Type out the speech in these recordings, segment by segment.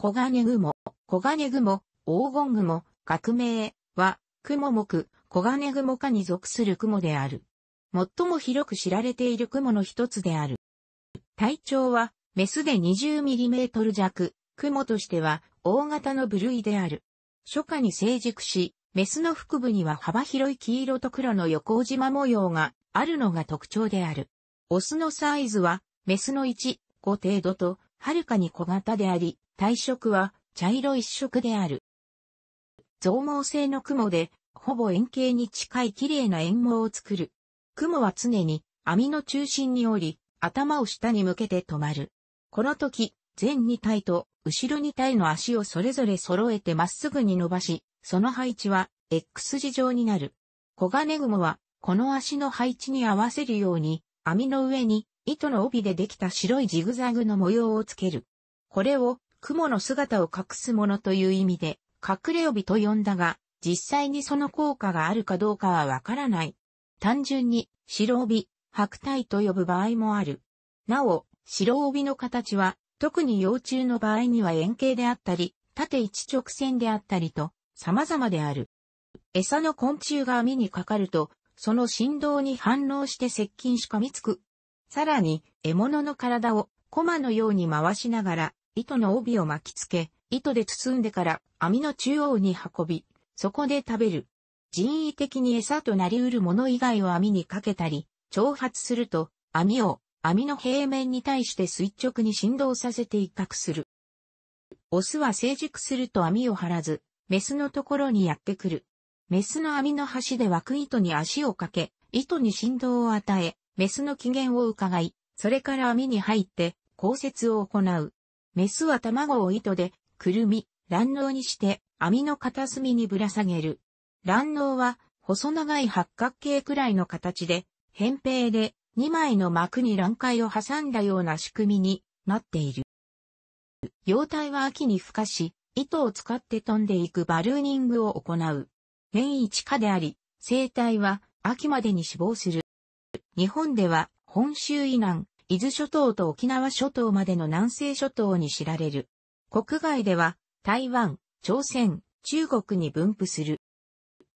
黄金雲、黄金雲、黄金雲、学名は、雲目、黄金雲科に属する雲である。最も広く知られている雲の一つである。体長は、メスで2 0トル弱、雲としては、大型の部類である。初夏に成熟し、メスの腹部には幅広い黄色と黒の横縞模様があるのが特徴である。オスのサイズは、メスの1、5程度と、はるかに小型であり、体色は茶色一色である。増毛性の雲で、ほぼ円形に近い綺麗な円毛を作る。雲は常に網の中心に降り、頭を下に向けて止まる。この時、前2体と後ろ2体の足をそれぞれ揃えてまっすぐに伸ばし、その配置は X 字状になる。小金雲はこの足の配置に合わせるように網の上に糸の帯でできた白いジグザグの模様をつける。これを、雲の姿を隠すものという意味で、隠れ帯と呼んだが、実際にその効果があるかどうかはわからない。単純に、白帯、白帯と呼ぶ場合もある。なお、白帯の形は、特に幼虫の場合には円形であったり、縦一直線であったりと、様々である。餌の昆虫が網にかかると、その振動に反応して接近しかみつくさらに、獲物の体をコマのように回しながら、糸の帯を巻きつけ、糸で包んでから網の中央に運び、そこで食べる。人為的に餌となり得るもの以外を網にかけたり、挑発すると、網を網の平面に対して垂直に振動させて威嚇する。オスは成熟すると網を張らず、メスのところにやってくる。メスの網の端で枠糸に足をかけ、糸に振動を与え、メスの機嫌を伺い、それから網に入って降雪を行う。メスは卵を糸で、くるみ、卵嚢にして網の片隅にぶら下げる。卵嚢は細長い八角形くらいの形で、扁平で2枚の膜に卵塊を挟んだような仕組みになっている。幼体は秋に孵化し、糸を使って飛んでいくバルーニングを行う。年一下であり、生体は秋までに死亡する。日本では本州以南、伊豆諸島と沖縄諸島までの南西諸島に知られる。国外では台湾、朝鮮、中国に分布する。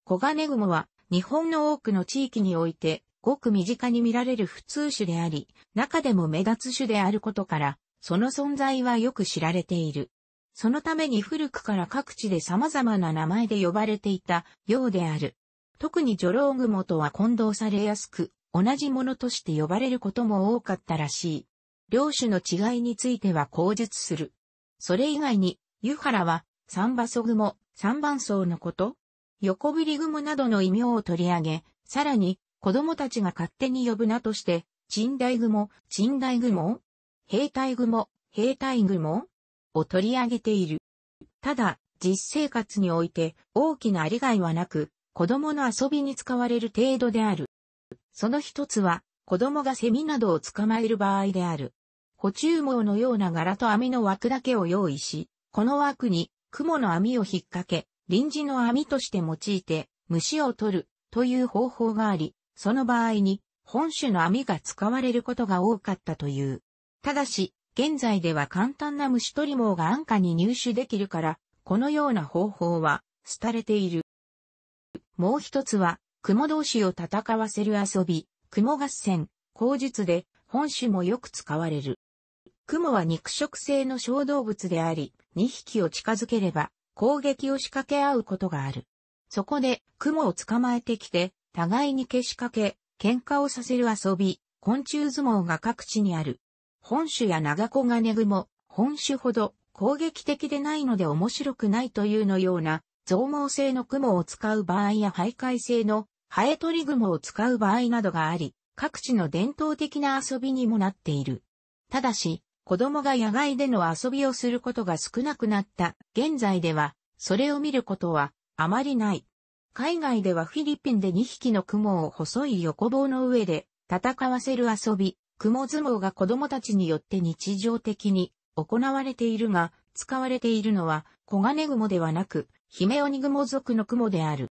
コガネグモは日本の多くの地域においてごく身近に見られる普通種であり、中でも目立つ種であることから、その存在はよく知られている。そのために古くから各地で様々な名前で呼ばれていたようである。特にジョロウグモとは混同されやすく、同じものとして呼ばれることも多かったらしい。両種の違いについては口述する。それ以外に、湯原は、三馬祖雲、三番層のこと、横振り雲などの異名を取り上げ、さらに、子供たちが勝手に呼ぶなとして、賃大雲、賃大雲、兵隊雲、兵隊雲を取り上げている。ただ、実生活において大きな利害はなく、子供の遊びに使われる程度である。その一つは、子供がセミなどを捕まえる場合である。補中網のような柄と網の枠だけを用意し、この枠に、蜘蛛の網を引っ掛け、臨時の網として用いて、虫を取る、という方法があり、その場合に、本種の網が使われることが多かったという。ただし、現在では簡単な虫取り網が安価に入手できるから、このような方法は、廃れている。もう一つは、雲同士を戦わせる遊び、雲合戦、口述で、本種もよく使われる。雲は肉食性の小動物であり、2匹を近づければ、攻撃を仕掛け合うことがある。そこで、雲を捕まえてきて、互いに消しかけ、喧嘩をさせる遊び、昆虫相撲が各地にある。本種や長子グ雲、本種ほど攻撃的でないので面白くないというのような、増毛性の雲を使う場合や徘徊性のハエトリグモを使う場合などがあり、各地の伝統的な遊びにもなっている。ただし、子供が野外での遊びをすることが少なくなった現在では、それを見ることはあまりない。海外ではフィリピンで2匹の雲を細い横棒の上で戦わせる遊び、雲相撲が子供たちによって日常的に行われているが、使われているのはネ金モではなく、ヒメオニグモ族のクモである。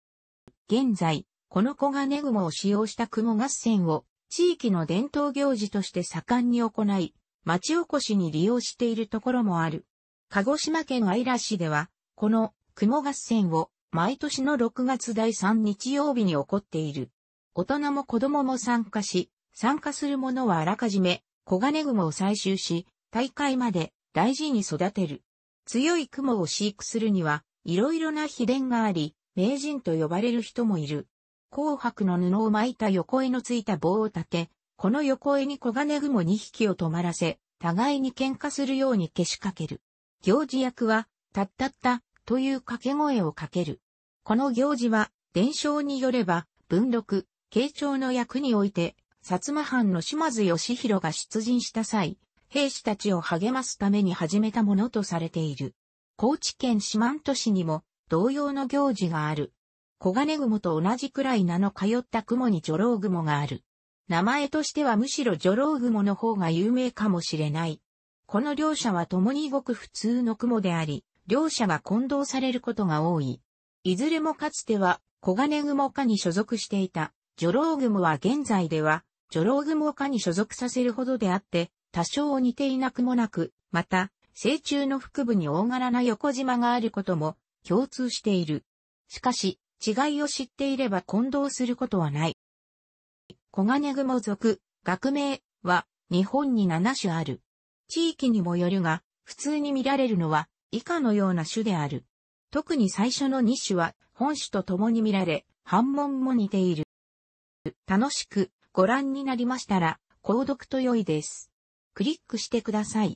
現在、この小金雲を使用した雲合戦を地域の伝統行事として盛んに行い、町おこしに利用しているところもある。鹿児島県愛良市では、この雲合戦を毎年の6月第3日曜日に起こっている。大人も子供も参加し、参加する者はあらかじめ小金雲を採集し、大会まで大事に育てる。強い雲を飼育するには、いろいろな秘伝があり、名人と呼ばれる人もいる。紅白の布を巻いた横絵のついた棒を立て、この横絵に小金雲2匹を止まらせ、互いに喧嘩するようにけしかける。行事役は、たったったという掛け声をかける。この行事は、伝承によれば、文禄、慶長の役において、薩摩藩の島津義弘が出陣した際、兵士たちを励ますために始めたものとされている。高知県四万都市にも同様の行事がある。小金雲と同じくらい名の通った雲に女郎雲がある。名前としてはむしろ女郎雲の方が有名かもしれない。この両者は共にごく普通の雲であり、両者が混同されることが多い。いずれもかつては小金雲科に所属していた、女郎雲は現在では、女郎雲科に所属させるほどであって、多少似ていなくもなく、また、成虫の腹部に大柄な横縞があることも共通している。しかし、違いを知っていれば混同することはない。コガネグモ学名は日本に7種ある。地域にもよるが、普通に見られるのは以下のような種である。特に最初の2種は本種と共に見られ、反問も似ている。楽しくご覧になりましたら、購読と良いです。クリックしてください。